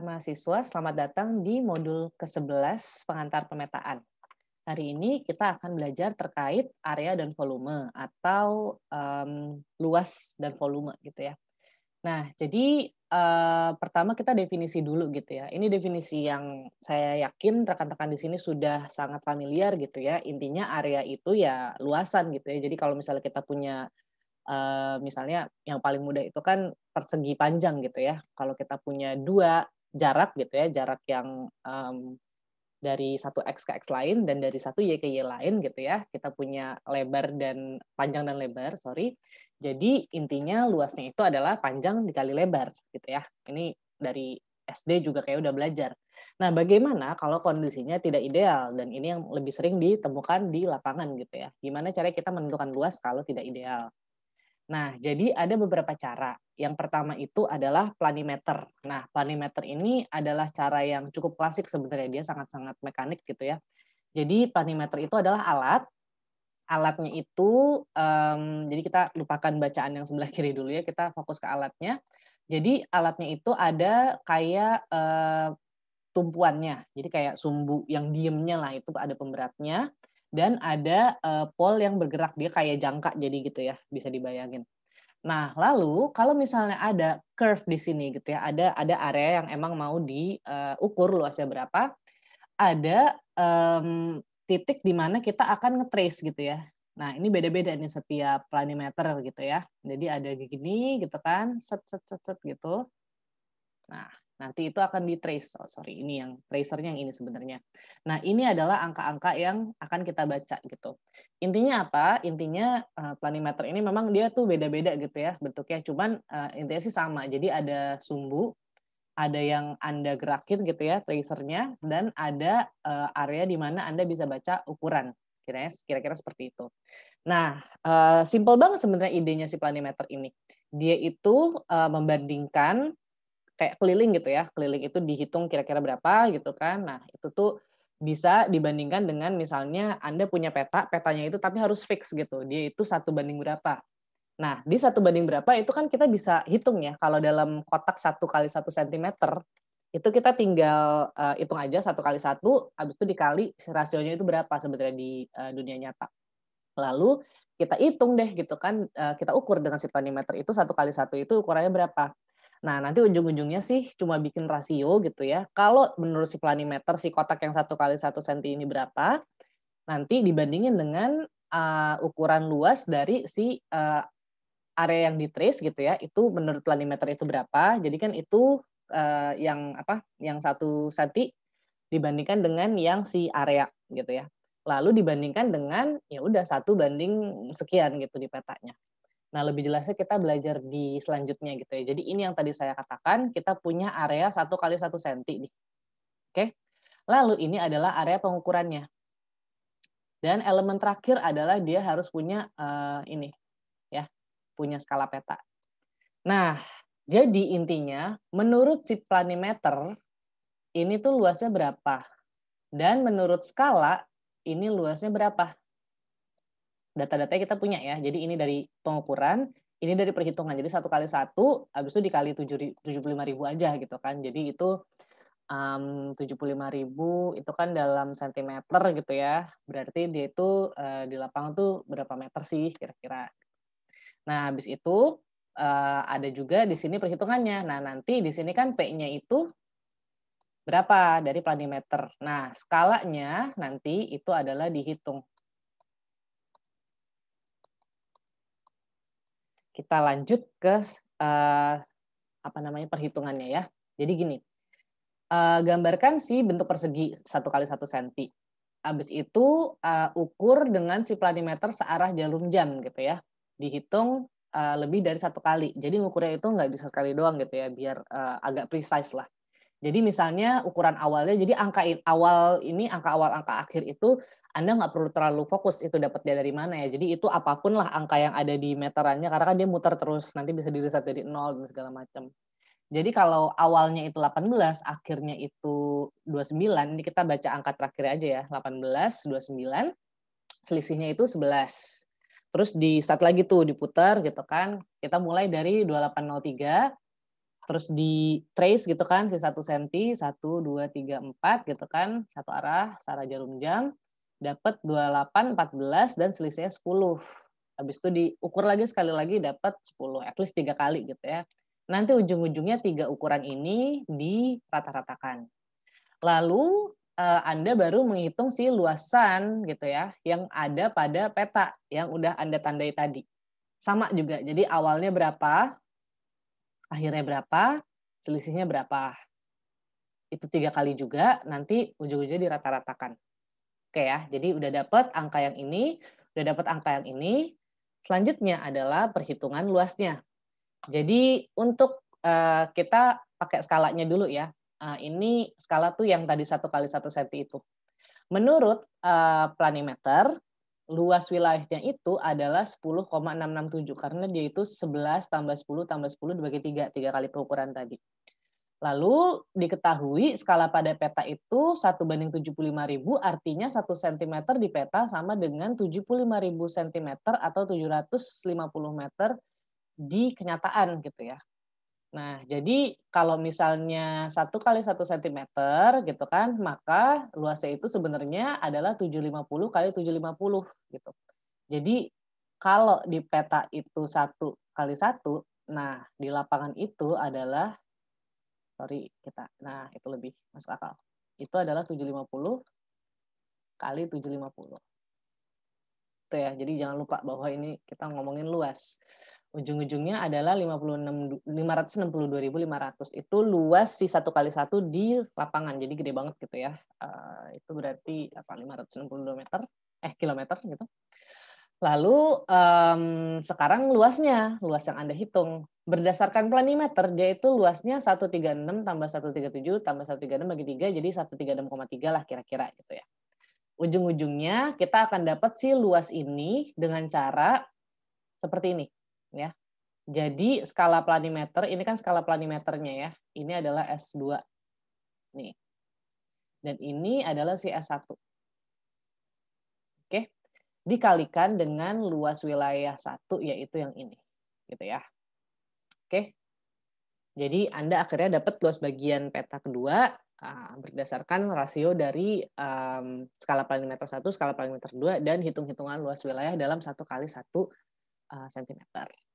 mahasiswa, selamat datang di modul ke-11 pengantar pemetaan. Hari ini kita akan belajar terkait area dan volume atau um, luas dan volume gitu ya. Nah, jadi uh, pertama kita definisi dulu gitu ya. Ini definisi yang saya yakin rekan-rekan di sini sudah sangat familiar gitu ya. Intinya area itu ya luasan gitu ya. Jadi kalau misalnya kita punya Uh, misalnya yang paling mudah itu kan persegi panjang gitu ya. Kalau kita punya dua jarak gitu ya jarak yang um, dari satu x ke x lain dan dari satu y ke y lain gitu ya kita punya lebar dan panjang dan lebar sorry jadi intinya luasnya itu adalah panjang dikali lebar gitu ya ini dari SD juga kayak udah belajar nah bagaimana kalau kondisinya tidak ideal dan ini yang lebih sering ditemukan di lapangan gitu ya gimana cara kita menentukan luas kalau tidak ideal nah jadi ada beberapa cara yang pertama itu adalah planimeter. Nah, planimeter ini adalah cara yang cukup klasik sebenarnya. Dia sangat-sangat mekanik gitu ya. Jadi planimeter itu adalah alat. Alatnya itu, um, jadi kita lupakan bacaan yang sebelah kiri dulu ya. Kita fokus ke alatnya. Jadi alatnya itu ada kayak uh, tumpuannya. Jadi kayak sumbu yang diemnya lah itu ada pemberatnya dan ada uh, eh, pol yang bergerak dia kayak jangka jadi gitu ya bisa dibayangin. Nah, lalu kalau misalnya ada curve di sini gitu ya, ada ada area yang emang mau diukur eh, uh, luasnya berapa, ada um, titik di mana kita akan ngetrace gitu ya. Nah, ini beda-beda nih setiap planimeter gitu ya. Jadi ada gini gitu kan, set set set set gitu. Nah, Nanti itu akan di trace. Oh, sorry, ini yang tracernya yang ini sebenarnya. Nah, ini adalah angka-angka yang akan kita baca gitu. Intinya apa? Intinya uh, planimeter ini memang dia tuh beda-beda gitu ya bentuknya. Cuman eh, intinya sih sama. Jadi ada sumbu, ada yang Anda gerakin gitu ya tracernya dan ada eh, area di mana Anda bisa baca ukuran. Kira-kira seperti itu. Nah, uh, simple banget sebenarnya idenya si planimeter ini. Dia itu uh, membandingkan kayak keliling gitu ya keliling itu dihitung kira-kira berapa gitu kan nah itu tuh bisa dibandingkan dengan misalnya Anda punya peta, petanya itu tapi harus fix gitu. Dia itu satu banding berapa. Nah, di satu banding berapa itu kan kita bisa hitung ya. Kalau dalam kotak satu kali satu sentimeter itu kita tinggal uh, hitung aja satu kali satu, habis itu dikali rasionya itu berapa sebenarnya di uh, dunia nyata. Lalu kita hitung deh gitu kan, eh, kita ukur dengan si planimeter itu satu kali satu itu ukurannya berapa. Nah, nanti ujung-ujungnya sih cuma bikin rasio gitu ya. Kalau menurut si planimeter, si kotak yang satu kali satu senti ini berapa, nanti dibandingin dengan uh, ukuran luas dari si uh, area yang ditrace gitu ya, itu menurut planimeter itu berapa. Jadi kan itu uh, yang apa, yang satu senti dibandingkan dengan yang si area gitu ya. Lalu dibandingkan dengan ya udah satu banding sekian gitu di petanya. Nah, lebih jelasnya kita belajar di selanjutnya gitu ya. Jadi ini yang tadi saya katakan, kita punya area 1 kali 1 cm nih. Oke. Lalu ini adalah area pengukurannya. Dan elemen terakhir adalah dia harus punya uh, ini ya, punya skala peta. Nah, jadi intinya menurut si planimeter ini tuh luasnya berapa? Dan menurut skala ini luasnya berapa? data-datanya kita punya ya. Jadi ini dari pengukuran, ini dari perhitungan. Jadi satu kali satu, habis itu dikali tujuh puluh lima ribu aja gitu kan. Jadi itu mmm, tujuh puluh lima ribu itu kan dalam sentimeter gitu ya. Berarti dia itu uh, di lapangan tuh berapa meter sih kira-kira. Nah habis itu uh, ada juga di sini perhitungannya. Nah nanti di sini kan p-nya itu berapa dari planimeter. Nah skalanya nanti itu adalah dihitung kita lanjut ke uh, apa namanya perhitungannya ya. Jadi gini, uh, gambarkan si bentuk persegi satu kali satu senti. Abis itu uh, ukur dengan si planimeter searah jalur jam gitu ya. Dihitung uh, lebih dari satu kali. Jadi ukurnya itu nggak bisa sekali doang gitu ya, biar uh, agak precise lah. Jadi misalnya ukuran awalnya, jadi angka awal ini, angka awal, angka akhir itu anda nggak perlu terlalu fokus itu dapat dari mana ya. Jadi itu apapun lah angka yang ada di meterannya, karena kan dia muter terus, nanti bisa diriset dari nol dan segala macam. Jadi kalau awalnya itu 18, akhirnya itu 29, ini kita baca angka terakhir aja ya, 18, 29, selisihnya itu 11. Terus di saat lagi tuh diputar gitu kan, kita mulai dari 2803, terus di trace gitu kan si satu senti satu dua tiga empat gitu kan satu arah sarah jarum jam dapat dua delapan empat belas dan selisihnya sepuluh habis itu diukur lagi sekali lagi dapat sepuluh at least tiga kali gitu ya nanti ujung-ujungnya tiga ukuran ini di rata ratakan lalu eh, anda baru menghitung si luasan gitu ya yang ada pada peta yang udah Anda tandai tadi. Sama juga. Jadi awalnya berapa, akhirnya berapa, selisihnya berapa. Itu tiga kali juga, nanti ujung-ujungnya dirata-ratakan. Oke ya, jadi udah dapat angka yang ini, udah dapat angka yang ini. Selanjutnya adalah perhitungan luasnya. Jadi untuk uh, kita pakai skalanya dulu ya. Uh, ini skala tuh yang tadi satu kali satu senti itu. Menurut uh, planimeter, luas wilayahnya itu adalah 10,667 karena dia itu 11 tambah 10 tambah 10 dibagi 3, 3 kali pengukuran tadi. Lalu diketahui skala pada peta itu 1 banding 75.000 artinya 1 cm di peta sama dengan 75.000 cm atau 750 meter di kenyataan gitu ya. Nah, jadi kalau misalnya satu kali satu sentimeter gitu kan, maka luasnya itu sebenarnya adalah 750 kali 750 gitu. Jadi kalau di peta itu satu kali satu, nah di lapangan itu adalah sorry kita, nah itu lebih masuk akal. Itu adalah 750 kali 750. Itu ya. Jadi jangan lupa bahwa ini kita ngomongin luas ujung-ujungnya adalah lima 562.500 itu luas si satu kali satu di lapangan jadi gede banget gitu ya uh, itu berarti apa 562 meter eh kilometer gitu lalu um, sekarang luasnya luas yang anda hitung berdasarkan planimeter dia itu luasnya 136 tambah 137 tambah 136 bagi tiga jadi 136,3 lah kira-kira gitu ya ujung-ujungnya kita akan dapat si luas ini dengan cara seperti ini jadi skala planimeter, ini kan skala planimeternya ya. Ini adalah S2. Nih. Dan ini adalah si S1. Oke. Dikalikan dengan luas wilayah satu yaitu yang ini. Gitu ya. Oke. Jadi Anda akhirnya dapat luas bagian peta kedua ah, berdasarkan rasio dari um, skala planimeter 1, skala planimeter 2, dan hitung-hitungan luas wilayah dalam satu kali 1 cm. Ah,